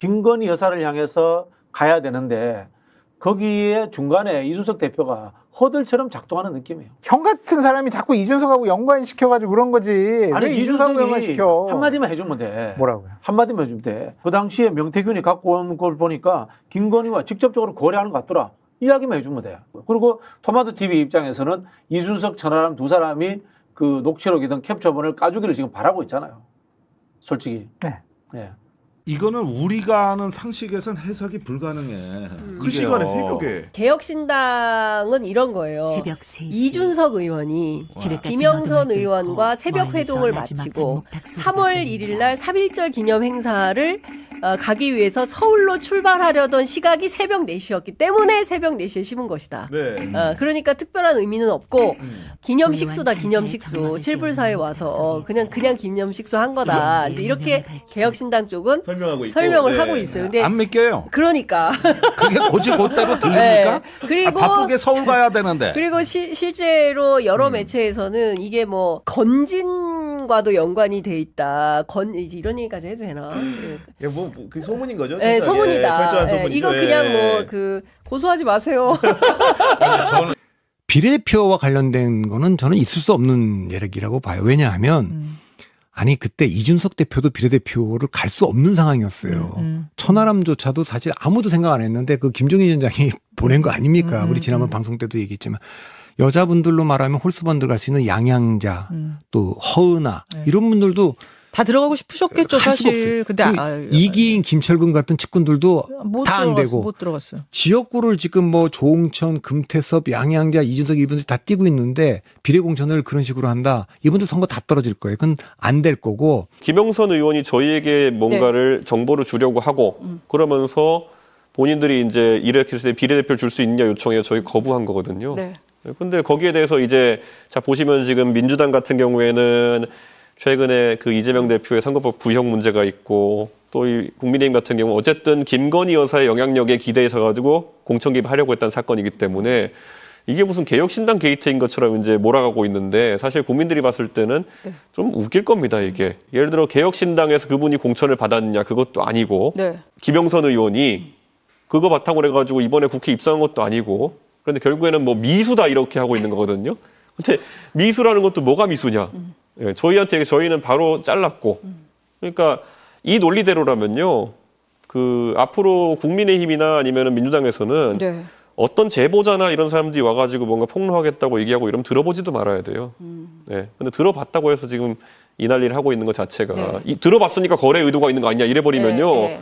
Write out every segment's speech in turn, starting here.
김건희 여사를 향해서 가야 되는데 거기에 중간에 이준석 대표가 허들처럼 작동하는 느낌이에요. 형 같은 사람이 자꾸 이준석하고 연관시켜가지고 그런 거지. 아니 이준석하 연관시켜. 한마디만 해주면 돼. 뭐라고요? 한마디만 해주면 돼. 그 당시에 명태균이 갖고 온 걸 보니까 김건희와 직접적으로 거래하는 것 같더라. 이야기만 해주면 돼. 그리고 토마토 TV 입장에서는 이준석 전화람 두 사람이 그 녹취록이든 캡처본을 까주기를 지금 바라고 있잖아요. 솔직히. 네. 네. 이거는 우리가 아는 상식에선 해석이 불가능해. 음. 그 시간에 새벽에 개혁신당은 이런 거예요. 새벽 이준석 의원이 김영선 의원과 새벽 회동을 마치고 3월 1일 날 3.1절 기념 행사를 어, 가기 위해서 서울로 출발하려던 시각이 새벽 4시였기 때문에 새벽 4시에 심은 것이다. 네. 어, 그러니까 특별한 의미는 없고 음. 기념식수다 음. 기념식수. 음. 실불사에 와서 어, 음. 그냥 그냥 기념식수 한 거다. 이제 이렇게 개혁신당 쪽은 설명하고 있고, 설명을 네. 하고 있어요. 근데 안 믿겨요. 그러니까 그게 고지고대로 들립니까? 네. 그리고 아, 바쁘게 서울 가야 되는데. 그리고 시, 실제로 여러 음. 매체에서는 이게 뭐 건진 건강과도 연관이 돼 있다. 건 이런 얘기까지 해도 되나? 예, 예 뭐, 뭐, 그 소문인 거죠? 네, 소문이다. 예, 예 이거 그냥 뭐 그 고소하지 마세요. 비례표와 관련된 거는 저는 있을 수 없는 예력이라고 봐요. 왜냐하면 음. 아니 그때 이준석 대표도 비례대표를 갈 수 없는 상황이었어요. 음, 음. 천하람조차도 사실 아무도 생각 안 했는데 그 김종인 위원장이 보낸 거 아닙니까? 음, 음, 우리 지난번 음. 방송 때도 얘기했지만 여자분들로 말하면 홀수번들 갈 수 있는 양양자 음. 또 허은아 네. 이런 분들도 다 들어가고 싶으셨겠죠 사실. 근데 그 아, 아, 이기인 김철근 같은 측근들도 다 안 되고 못 들어갔어요. 지역구를 지금 뭐 조홍천, 금태섭, 양양자, 이준석 이분들 다 뛰고 있는데 비례공천을 그런 식으로 한다. 이분들 선거 다 떨어질 거예요. 그건 안 될 거고. 김영선 의원이 저희에게 뭔가를 네. 정보를 주려고 하고 음. 그러면서 본인들이 이제 일으킬 비례대표줄 수 있냐 요청해 저희 거부한 거거든요. 네. 네, 근데 거기에 대해서 이제 자 보시면 지금 민주당 같은 경우에는 최근에 그 이재명 대표의 선거법 구형 문제가 있고 또 이 국민의힘 같은 경우 어쨌든 김건희 여사의 영향력에 기대해서 가지고 공천기입하려고 했던 사건이기 때문에 이게 무슨 개혁신당 게이트인 것처럼 이제 몰아가고 있는데 사실 국민들이 봤을 때는 네. 좀 웃길 겁니다 이게 예를 들어 개혁신당에서 그분이 공천을 받았냐 그것도 아니고 네. 김영선 의원이 그거 바탕으로 해가지고 이번에 국회 입성한 것도 아니고 그런데 결국에는 뭐 미수다 이렇게 하고 있는 거거든요. 근데 미수라는 것도 뭐가 미수냐? 음. 예, 저희한테 저희는 바로 잘랐고. 그러니까 이 논리대로라면요. 그 앞으로 국민의힘이나 아니면 민주당에서는 네. 어떤 제보자나 이런 사람들이 와가지고 뭔가 폭로하겠다고 얘기하고 이러면 들어보지도 말아야 돼요. 음. 네. 근데 들어봤다고 해서 지금 이 난리를 하고 있는 것 자체가 네. 이, 들어봤으니까 거래 의도가 있는 거 아니냐 이래버리면요. 네, 네.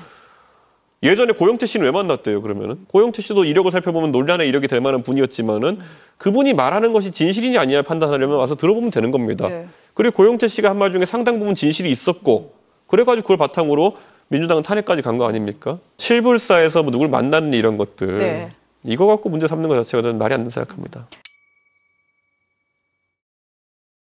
예전에 고영태 씨는 왜 만났대요, 그러면은? 고영태 씨도 이력을 살펴보면 논란의 이력이 될 만한 분이었지만은 그분이 말하는 것이 진실이냐 아니냐 를 판단하려면 와서 들어보면 되는 겁니다. 네. 그리고 고영태 씨가 한 말 중에 상당 부분 진실이 있었고 그래가지고 그걸 바탕으로 민주당은 탄핵까지 간 거 아닙니까? 실불사에서 뭐 누굴 만나는 이런 것들. 네. 이거 갖고 문제 삼는 것 자체가 저는 말이 안 된다 생각합니다.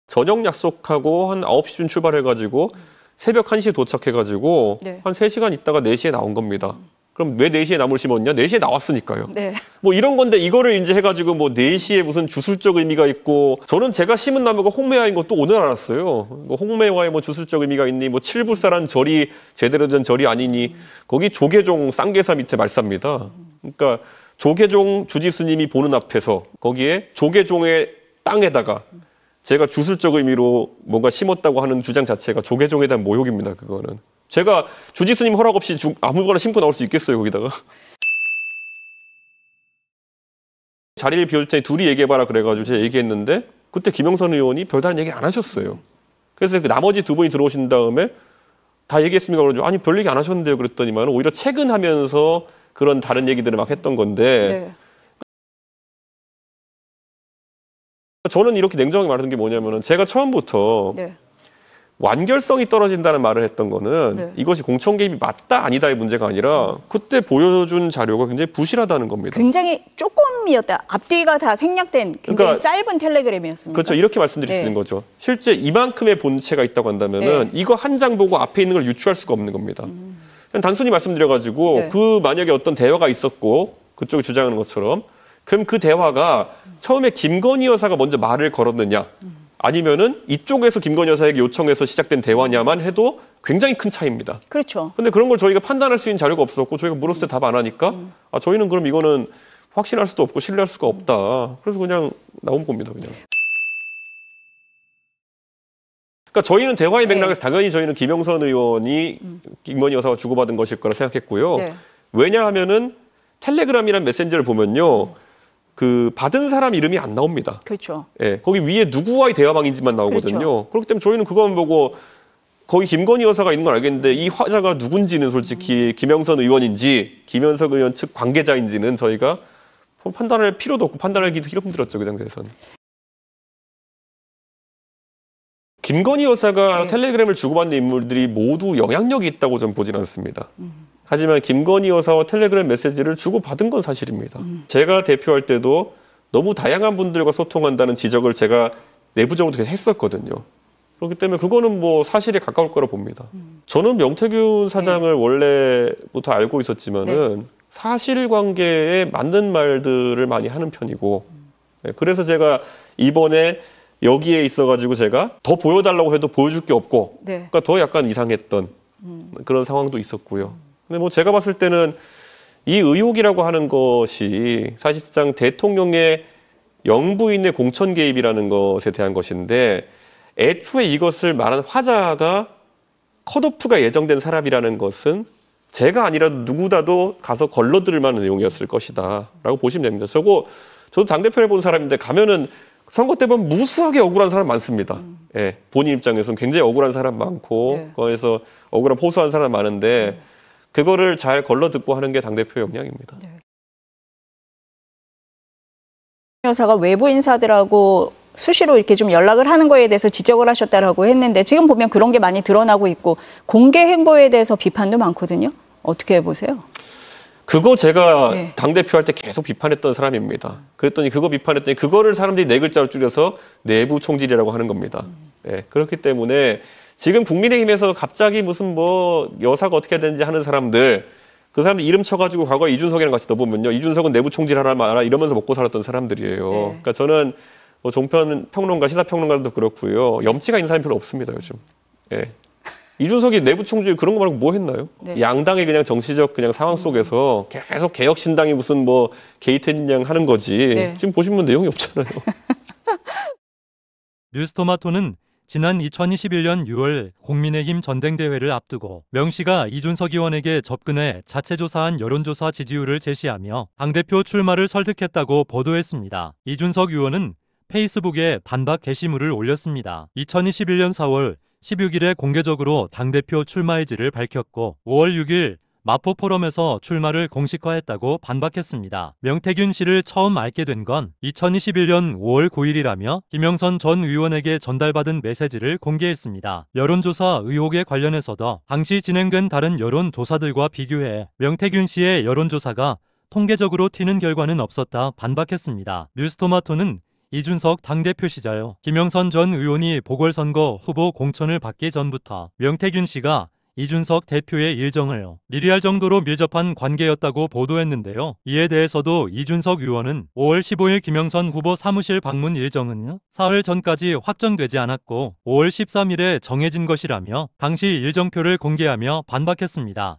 저녁 약속하고 한 9시쯤 출발해가지고 음. 새벽 1시에 도착해가지고 네. 한 3시간 있다가 4시에 나온 겁니다. 그럼 왜 4시에 나물 심었냐? 4시에 나왔으니까요. 네. 뭐 이런 건데 이거를 이제 해가지고 뭐 4시에 무슨 주술적 의미가 있고 저는 제가 심은 나무가 홍매화인 것도 오늘 알았어요. 뭐 홍매화에 뭐 주술적 의미가 있니 뭐 칠불사란 절이 제대로 된 절이 아니니 거기 조계종 쌍계사 밑에 말사입니다. 그러니까 조계종 주지스님이 보는 앞에서 거기에 조계종의 땅에다가 제가 주술적 의미로 뭔가 심었다고 하는 주장 자체가 조계종에 대한 모욕입니다. 그거는. 제가 주지스님 허락 없이 주, 아무거나 심고 나올 수 있겠어요, 거기다가. 자리를 비워줄 테니 둘이 얘기해봐라 그래가지고 제가 얘기했는데 그때 김영선 의원이 별다른 얘기 안 하셨어요. 그래서 그 나머지 두 분이 들어오신 다음에 다 얘기했습니까? 그러죠. 아니 별 얘기 안 하셨는데요. 그랬더니만 오히려 최근 하면서 그런 다른 얘기들을 막 했던 건데 네. 저는 이렇게 냉정하게 말하는 게 뭐냐면은 제가 처음부터 네. 완결성이 떨어진다는 말을 했던 거는 네. 이것이 공천 개입이 맞다 아니다의 문제가 아니라 음. 그때 보여준 자료가 굉장히 부실하다는 겁니다. 굉장히 조금이었다. 앞뒤가 다 생략된 굉장히 그러니까, 짧은 텔레그램이었습니다. 그렇죠. 이렇게 말씀드릴 네. 수 있는 거죠. 실제 이만큼의 본체가 있다고 한다면은 네. 이거 한 장 보고 앞에 있는 걸 유추할 수가 없는 겁니다. 음. 단순히 말씀드려가지고 네. 그 만약에 어떤 대화가 있었고 그쪽이 주장하는 것처럼 그럼 그 대화가 처음에 김건희 여사가 먼저 말을 걸었느냐 아니면은 이쪽에서 김건희 여사에게 요청해서 시작된 대화냐만 해도 굉장히 큰 차이입니다. 그렇죠. 근데 그런 걸 저희가 판단할 수 있는 자료가 없었고 저희가 물었을 때 답 안 하니까 음. 아 저희는 그럼 이거는 확신할 수도 없고 신뢰할 수가 없다. 그래서 그냥 나온 겁니다, 그냥. 그러니까 저희는 대화의 네. 맥락에서 네. 당연히 저희는 김영선 의원이 음. 김건희 여사와 주고받은 것일 거라 생각했고요. 네. 왜냐하면은 텔레그램이란 메신저를 보면요. 음. 그 받은 사람 이름이 안 나옵니다. 그렇죠. 예, 거기 위에 누구와의 대화방인지만 나오거든요. 그렇죠. 그렇기 때문에 저희는 그거만 보고 거기 김건희 여사가 있는 걸 알겠는데 이 화자가 누군지는 솔직히 음. 김영선 의원인지 김현석 의원 측 관계자인지는 저희가 뭐 판단할 필요도 없고 판단하기도 힘들었죠 그 당시에서는. 김건희 여사가 네. 텔레그램을 주고받는 인물들이 모두 영향력이 있다고 저는 보진 않습니다. 음. 하지만 김건희 여사와 텔레그램 메시지를 주고받은 건 사실입니다. 음. 제가 대표할 때도 너무 다양한 분들과 소통한다는 지적을 제가 내부적으로 계속 했었거든요. 그렇기 때문에 그거는 뭐 사실에 가까울 거라 봅니다. 음. 저는 명태균 사장을 네. 원래부터 알고 있었지만은 네. 사실관계에 맞는 말들을 많이 하는 편이고 음. 네, 그래서 제가 이번에 여기에 있어가지고 제가 더 보여달라고 해도 보여줄 게 없고 네. 그러니까 더 약간 이상했던 음. 그런 상황도 있었고요. 음. 근데 뭐 제가 봤을 때는 이 의혹이라고 하는 것이 사실상 대통령의 영부인의 공천 개입이라는 것에 대한 것인데 애초에 이것을 말한 화자가 컷오프가 예정된 사람이라는 것은 제가 아니라도 누구다도 가서 걸러들을 만한 내용이었을 것이다라고 보시면 됩니다. 저거 저도 당 대표를 본 사람인데 가면은 선거 때 보면 무수하게 억울한 사람 많습니다. 음. 예, 본인 입장에서는 굉장히 억울한 사람 많고 네. 거기서 억울한 포수한 사람 많은데 네. 그거를 잘 걸러 듣고 하는 게 당대표 역량입니다. 네. 여사가 외부 인사들하고 수시로 이렇게 좀 연락을 하는 거에 대해서 지적을 하셨다라고 했는데 지금 보면 그런 게 많이 드러나고 있고 공개 행보에 대해서 비판도 많거든요. 어떻게 보세요? 그거 제가 네. 당 대표 할 때 계속 비판했던 사람입니다. 그랬더니 그거 비판했더니 그거를 사람들이 네 글자로 줄여서 내부 총질이라고 하는 겁니다. 음. 네, 그렇기 때문에 지금 국민의힘에서 갑자기 무슨 뭐 여사가 어떻게 해야 되는지 하는 사람들 그 사람들 이름 쳐가지고 과거 이준석이랑 같이 넣어보면요. 이준석은 내부 총질하라 말아 이러면서 먹고 살았던 사람들이에요. 네. 그러니까 저는 뭐 종편 평론가, 시사평론가도 그렇고요. 염치가 있는 사람이 별로 없습니다, 요즘. 예. 이준석이 내부 총질 그런 거 말고 뭐 했나요? 네. 양당의 그냥 정치적 그냥 상황 음. 속에서 계속 개혁신당이 무슨 뭐 게이트 인양 하는 거지. 네. 지금 보시면 내용이 없잖아요. 뉴스토마토는 지난 2021년 6월 국민의힘 전당대회를 앞두고 명씨가 이준석 의원에게 접근해 자체 조사한 여론조사 지지율을 제시하며 당 대표 출마를 설득했다고 보도했습니다. 이준석 의원은 페이스북에 반박 게시물을 올렸습니다. 2021년 4월 16일에 공개적으로 당대표 출마 의지를 밝혔고 5월 6일 마포 포럼에서 출마를 공식화했다고 반박했습니다. 명태균 씨를 처음 알게 된 건 2021년 5월 9일이라며 김영선 전 의원에게 전달받은 메시지를 공개했습니다. 여론조사 의혹에 관련해서도 당시 진행된 다른 여론조사들과 비교해 명태균 씨의 여론조사가 통계적으로 튀는 결과는 없었다 반박했습니다. 뉴스토마토는 이준석 당대표 시절 김영선 전 의원이 보궐선거 후보 공천을 받기 전부터 명태균 씨가 이준석 대표의 일정을 미리할 정도로 밀접한 관계였다고 보도했는데요. 이에 대해서도 이준석 의원은 5월 15일 김영선 후보 사무실 방문 일정은 사흘 전까지 확정되지 않았고 5월 13일에 정해진 것이라며 당시 일정표를 공개하며 반박했습니다.